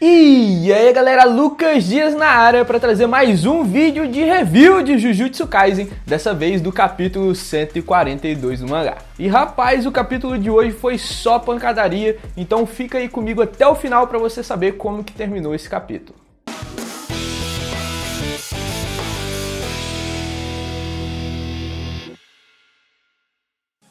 E aí galera, Lucas Dias na área para trazer mais um vídeo de review de Jujutsu Kaisen, dessa vez do capítulo 142 do mangá. E rapaz, o capítulo de hoje foi só pancadaria, então fica aí comigo até o final para você saber como que terminou esse capítulo.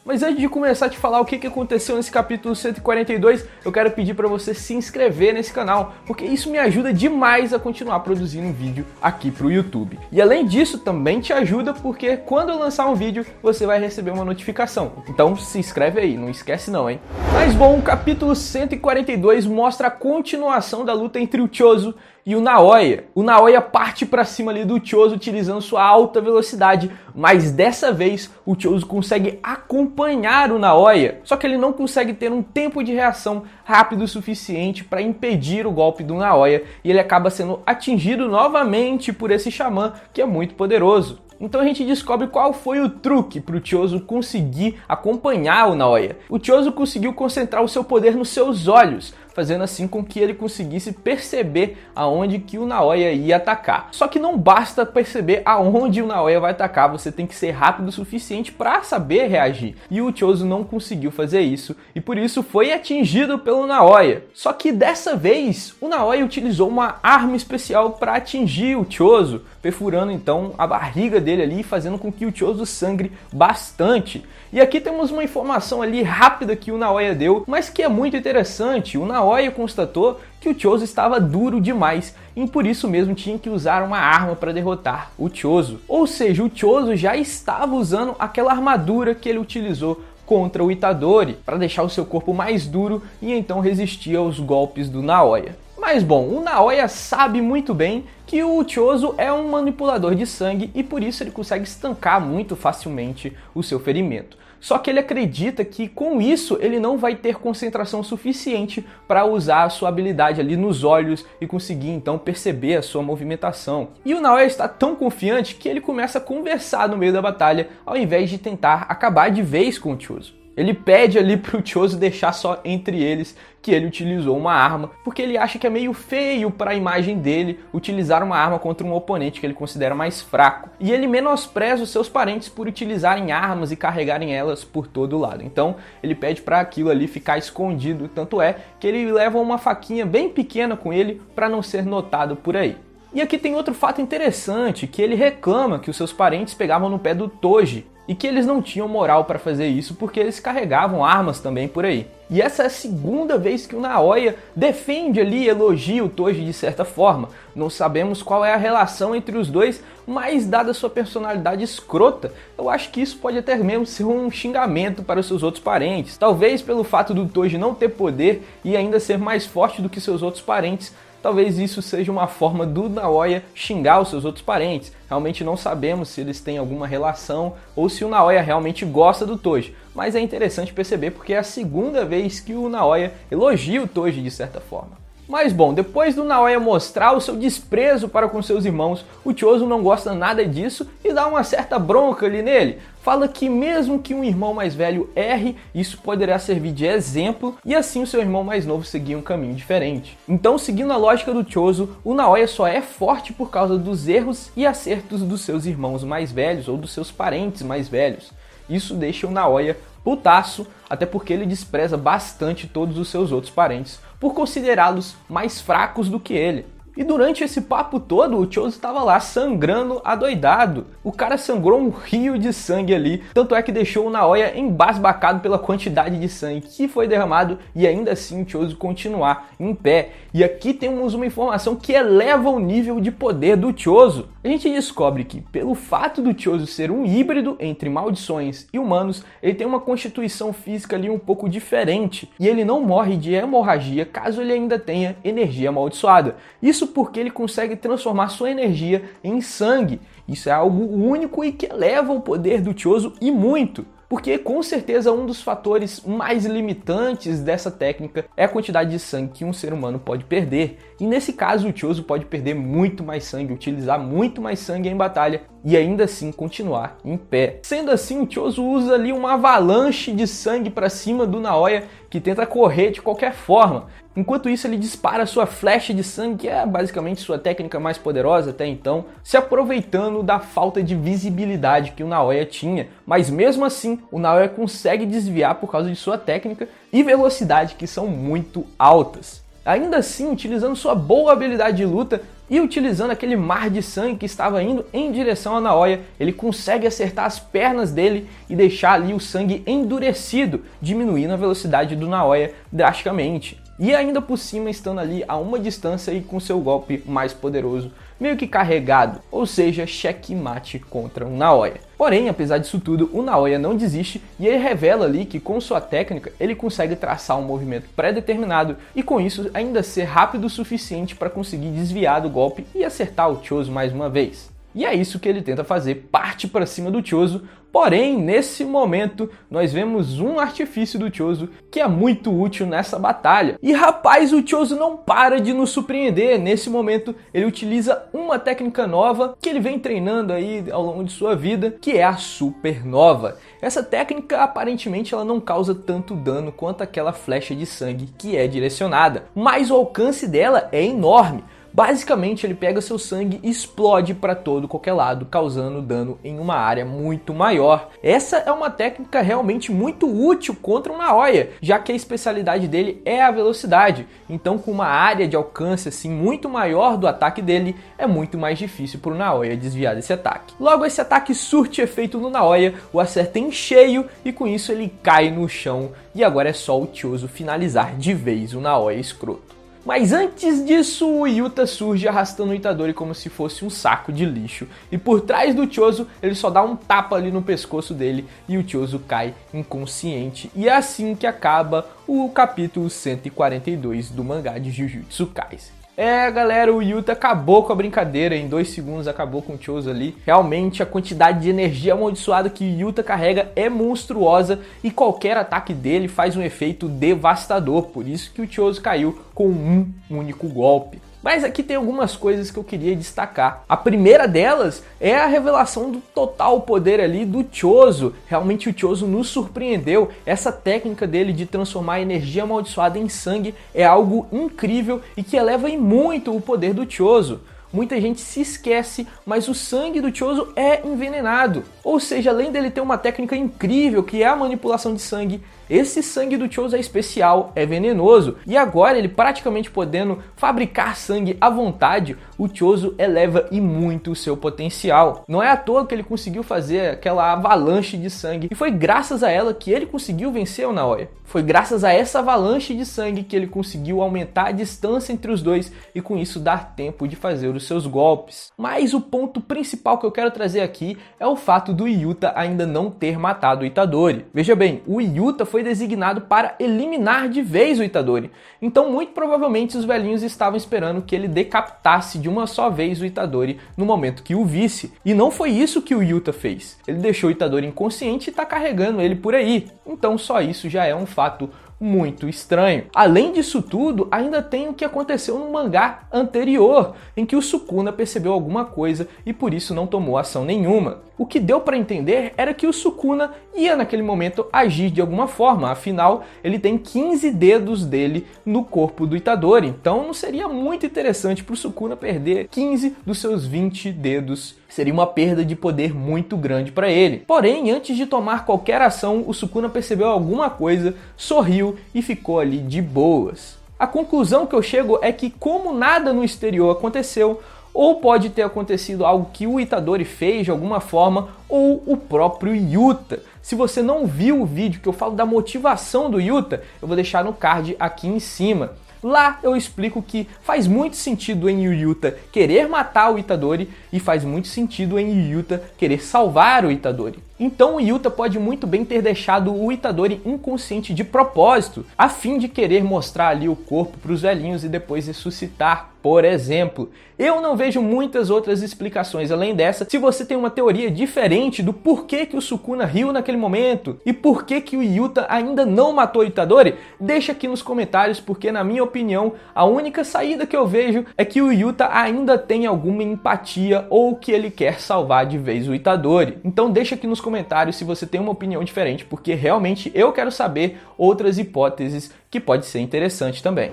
Mas antes de começar a te falar o que aconteceu nesse capítulo 142, eu quero pedir para você se inscrever nesse canal, porque isso me ajuda demais a continuar produzindo vídeo aqui para o YouTube. E além disso, também te ajuda porque quando eu lançar um vídeo, você vai receber uma notificação. Então se inscreve aí, não esquece não, hein? Mas bom, o capítulo 142 mostra a continuação da luta entre o Choso e o Naoya. O Naoya parte para cima ali do Chozo utilizando sua alta velocidade, mas dessa vez o Chozo consegue acompanhar o Naoya, só que ele não consegue ter um tempo de reação rápido o suficiente para impedir o golpe do Naoya e ele acaba sendo atingido novamente por esse xamã que é muito poderoso. Então a gente descobre qual foi o truque para o Chozo conseguir acompanhar o Naoya. O Chozo conseguiu concentrar o seu poder nos seus olhos, fazendo assim com que ele conseguisse perceber aonde que o Naoya ia atacar. Só que não basta perceber aonde o Naoya vai atacar, você tem que ser rápido o suficiente para saber reagir. E o Chozo não conseguiu fazer isso e por isso foi atingido pelo Naoya. Só que dessa vez o Naoya utilizou uma arma especial para atingir o Chozo, perfurando então a barriga dele ali, fazendo com que o Chozo sangre bastante. E aqui temos uma informação ali rápida que o Naoya deu, mas que é muito interessante. O Naoya constatou que o Chozo estava duro demais e por isso mesmo tinha que usar uma arma para derrotar o Chozo. Ou seja, o Chozo já estava usando aquela armadura que ele utilizou contra o Itadori para deixar o seu corpo mais duro e então resistir aos golpes do Naoya. Mas bom, o Naoya sabe muito bem que o Uchoso é um manipulador de sangue e por isso ele consegue estancar muito facilmente o seu ferimento. Só que ele acredita que com isso ele não vai ter concentração suficiente para usar a sua habilidade ali nos olhos e conseguir então perceber a sua movimentação. E o Naoya está tão confiante que ele começa a conversar no meio da batalha ao invés de tentar acabar de vez com o Chuzo. Ele pede ali pro Choso deixar só entre eles que ele utilizou uma arma, porque ele acha que é meio feio para a imagem dele utilizar uma arma contra um oponente que ele considera mais fraco. E ele menospreza os seus parentes por utilizarem armas e carregarem elas por todo lado. Então, ele pede para aquilo ali ficar escondido, tanto é que ele leva uma faquinha bem pequena com ele para não ser notado por aí. E aqui tem outro fato interessante, que ele reclama que os seus parentes pegavam no pé do Toji, e que eles não tinham moral para fazer isso porque eles carregavam armas também por aí. E essa é a segunda vez que o Naoya defende ali, elogia o Toji de certa forma. Não sabemos qual é a relação entre os dois, mas dada sua personalidade escrota, eu acho que isso pode até mesmo ser um xingamento para os seus outros parentes. Talvez pelo fato do Toji não ter poder e ainda ser mais forte do que seus outros parentes, talvez isso seja uma forma do Naoya xingar os seus outros parentes. Realmente não sabemos se eles têm alguma relação ou se o Naoya realmente gosta do Toji, mas é interessante perceber porque é a segunda vez que o Naoya elogia o Toji de certa forma. Mas bom, depois do Naoya mostrar o seu desprezo para com seus irmãos, o Chozo não gosta nada disso e dá uma certa bronca ali nele. Fala que mesmo que um irmão mais velho erre, isso poderá servir de exemplo e assim o seu irmão mais novo seguir um caminho diferente. Então, seguindo a lógica do Chozo, o Naoya só é forte por causa dos erros e acertos dos seus irmãos mais velhos ou dos seus parentes mais velhos. Isso deixa o Naoya putaço, até porque ele despreza bastante todos os seus outros parentes por considerá-los mais fracos do que ele. E durante esse papo todo, o Chozo estava lá sangrando adoidado. O cara sangrou um rio de sangue ali, tanto é que deixou o Naoya embasbacado pela quantidade de sangue que foi derramado e ainda assim o Chozo continuar em pé. E aqui temos uma informação que eleva o nível de poder do Chozo. A gente descobre que, pelo fato do Chozo ser um híbrido entre maldições e humanos, ele tem uma constituição física ali um pouco diferente e ele não morre de hemorragia caso ele ainda tenha energia amaldiçoada. Isso isso porque ele consegue transformar sua energia em sangue. Isso é algo único e que eleva o poder do Chozo e muito. Porque com certeza um dos fatores mais limitantes dessa técnica é a quantidade de sangue que um ser humano pode perder. E nesse caso o Chozo pode perder muito mais sangue, utilizar muito mais sangue em batalha e ainda assim continuar em pé. Sendo assim, o Chozo usa ali uma avalanche de sangue para cima do Naoya que tenta correr de qualquer forma. Enquanto isso, ele dispara sua flecha de sangue, que é basicamente sua técnica mais poderosa até então, se aproveitando da falta de visibilidade que o Naoya tinha. Mas mesmo assim, o Naoya consegue desviar por causa de sua técnica e velocidade que são muito altas. Ainda assim, utilizando sua boa habilidade de luta, e utilizando aquele mar de sangue que estava indo em direção a Naoya, ele consegue acertar as pernas dele e deixar ali o sangue endurecido, diminuindo a velocidade do Naoya drasticamente. E ainda por cima estando ali a uma distância e com seu golpe mais poderoso, meio que carregado, ou seja, checkmate contra o Naoya. Porém, apesar disso tudo, o Naoya não desiste e ele revela ali que com sua técnica ele consegue traçar um movimento pré-determinado e com isso ainda ser rápido o suficiente para conseguir desviar do golpe e acertar o Chozo mais uma vez e é isso que ele tenta fazer, parte para cima do Chozo, Porém, nesse momento, nós vemos um artifício do Chozo que é muito útil nessa batalha. E rapaz, o Chozo não para de nos surpreender. Nesse momento, ele utiliza uma técnica nova que ele vem treinando aí ao longo de sua vida, que é a supernova. Essa técnica, aparentemente, ela não causa tanto dano quanto aquela flecha de sangue que é direcionada, mas o alcance dela é enorme. Basicamente, ele pega seu sangue e explode para todo qualquer lado, causando dano em uma área muito maior. Essa é uma técnica realmente muito útil contra um Naoya, já que a especialidade dele é a velocidade. Então, com uma área de alcance assim muito maior do ataque dele, é muito mais difícil para o Naoya desviar desse ataque. Logo, esse ataque surte efeito no Naoya, o acerta em cheio e com isso ele cai no chão. E agora é só o Tioso finalizar de vez o Naoya escroto. Mas antes disso, o Yuta surge arrastando o Itadori como se fosse um saco de lixo. E por trás do Chozo, ele só dá um tapa ali no pescoço dele e o Chozo cai inconsciente. E é assim que acaba o capítulo 142 do mangá de Jujutsu Kaisen. É, galera, o Yuta acabou com a brincadeira, em dois segundos acabou com o Chozo ali. Realmente a quantidade de energia amaldiçoada que o Yuta carrega é monstruosa e qualquer ataque dele faz um efeito devastador, por isso que o Chozo caiu com um único golpe. Mas aqui tem algumas coisas que eu queria destacar. A primeira delas é a revelação do total poder ali do Chozo. Realmente o Chozo nos surpreendeu. Essa técnica dele de transformar a energia amaldiçoada em sangue é algo incrível e que eleva em muito o poder do Chozo. Muita gente se esquece, mas o sangue do Chozo é envenenado. Ou seja, além dele ter uma técnica incrível que é a manipulação de sangue, esse sangue do Chose é especial, é venenoso, e agora ele praticamente podendo fabricar sangue à vontade, o Chozo eleva e muito o seu potencial. Não é à toa que ele conseguiu fazer aquela avalanche de sangue, e foi graças a ela que ele conseguiu vencer o Naoya. Foi graças a essa avalanche de sangue que ele conseguiu aumentar a distância entre os dois e com isso dar tempo de fazer os seus golpes. Mas o ponto principal que eu quero trazer aqui é o fato do Yuta ainda não ter matado o Itadori. Veja bem, o Yuta foi foi designado para eliminar de vez o Itadori. Então, muito provavelmente, os velhinhos estavam esperando que ele decapitasse de uma só vez o Itadori no momento que o visse. E não foi isso que o Yuta fez. Ele deixou o Itadori inconsciente e está carregando ele por aí. Então, só isso já é um fato muito estranho. Além disso tudo, ainda tem o que aconteceu no mangá anterior, em que o Sukuna percebeu alguma coisa e por isso não tomou ação nenhuma. O que deu para entender era que o Sukuna ia naquele momento agir de alguma forma, afinal ele tem 15 dedos dele no corpo do Itadori, então não seria muito interessante para o Sukuna perder 15 dos seus 20 dedos. Seria uma perda de poder muito grande para ele. Porém, antes de tomar qualquer ação, o Sukuna percebeu alguma coisa, sorriu e ficou ali de boas. A conclusão que eu chego é que, como nada no exterior aconteceu, ou pode ter acontecido algo que o Itadori fez de alguma forma, ou o próprio Yuta. Se você não viu o vídeo que eu falo da motivação do Yuta, eu vou deixar no card aqui em cima. Lá eu explico que faz muito sentido em Yuta querer matar o Itadori e faz muito sentido em Yuta querer salvar o Itadori. Então o Yuta pode muito bem ter deixado o Itadori inconsciente de propósito, a fim de querer mostrar ali o corpo para os velhinhos e depois ressuscitar, por exemplo. Eu não vejo muitas outras explicações além dessa. Se você tem uma teoria diferente do porquê que o Sukuna riu naquele momento e porquê que o Yuta ainda não matou o Itadori, deixa aqui nos comentários, porque na minha opinião, a única saída que eu vejo é que o Yuta ainda tem alguma empatia ou que ele quer salvar de vez o Itadori. Então deixa aqui nos comentários se você tem uma opinião diferente, porque realmente eu quero saber outras hipóteses que pode ser interessante também.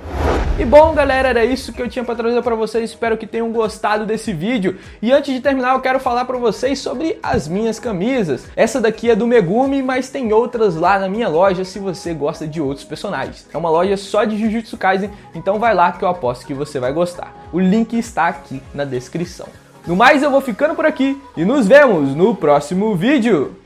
E bom, galera, era isso que eu tinha para trazer para vocês. Espero que tenham gostado desse vídeo. E antes de terminar, eu quero falar para vocês sobre as minhas camisas. Essa daqui é do Megumi, mas tem outras lá na minha loja se você gosta de outros personagens. É uma loja só de Jujutsu Kaisen, então vai lá que eu aposto que você vai gostar. O link está aqui na descrição. No mais, eu vou ficando por aqui e nos vemos no próximo vídeo.